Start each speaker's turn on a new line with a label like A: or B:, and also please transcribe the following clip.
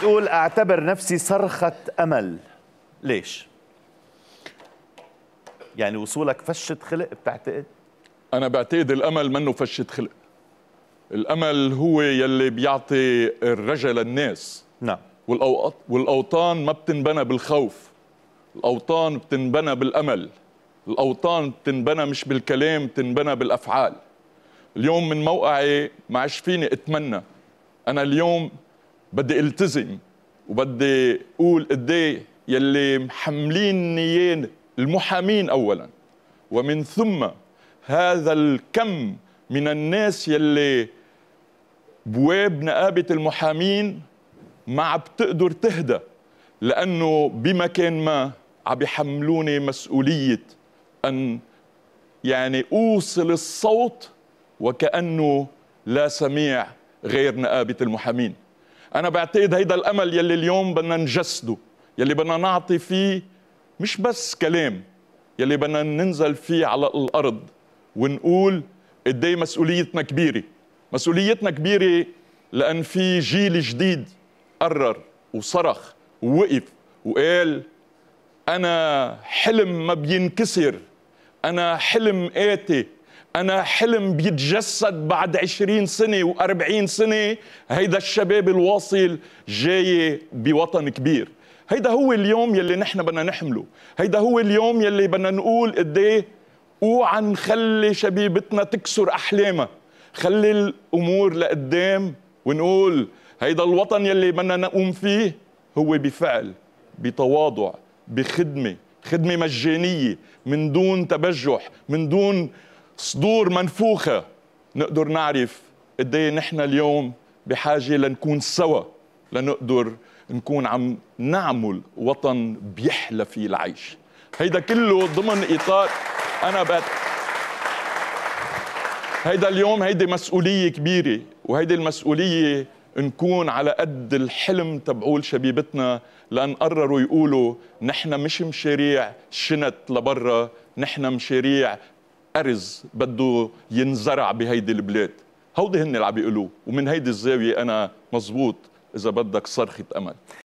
A: تقول اعتبر نفسي صرخة امل ليش؟ يعني وصولك فشة خلق بتعتقد؟ انا بعتقد الامل منه فشة خلق الامل هو يلي بيعطي الرجا للناس نعم والأوط... والاوطان ما بتنبنى بالخوف الاوطان بتنبنى بالامل الاوطان بتنبنى مش بالكلام بتنبنى بالافعال اليوم من موقعي ما عادش فيني اتمنى انا اليوم بدي التزم وبدي اقول قد ايه يلي محملين اياه المحامين اولا ومن ثم هذا الكم من الناس يلي بواب نقابه المحامين ما عم بتقدر تهدى لانه بمكان ما عم يحملوني مسؤوليه ان يعني اوصل الصوت وكانه لا سميع غير نقابه المحامين انا بعتقد هيدا الامل يلي اليوم بدنا نجسده يلي بدنا نعطي فيه مش بس كلام يلي بدنا ننزل فيه على الارض ونقول قد إيه مسؤوليتنا كبيره مسؤوليتنا كبيره لان في جيل جديد قرر وصرخ ووقف وقال انا حلم ما بينكسر انا حلم اتي أنا حلم بيتجسد بعد عشرين سنة وأربعين سنة هيدا الشباب الواصل جاي بوطن كبير هيدا هو اليوم يلي نحن بدنا نحمله هيدا هو اليوم يلي بدنا نقول قديه اوعى نخلي شبيبتنا تكسر احلامها خلي الامور لقدام ونقول هيدا الوطن يلي بدنا نقوم فيه هو بفعل بتواضع بخدمه خدمه مجانيه من دون تبجح من دون صدور منفوخة نقدر نعرف قد إيه نحن اليوم بحاجة لنكون سوا لنقدر نكون عم نعمل وطن بيحلى فيه العيش هيدا كله ضمن إطار أنا بات هيدا اليوم هيدي مسؤولية كبيرة وهيدي المسؤولية نكون على قد الحلم تبعول شبيبتنا لأن قرروا يقولوا نحن مش مشاريع شنت لبرا نحن مشاريع أرز بده ينزرع بهيدي البلاد هودي هن اللي عم بيقولوه ومن هيدي الزاوية أنا مزبوط إذا بدك صرخة أمل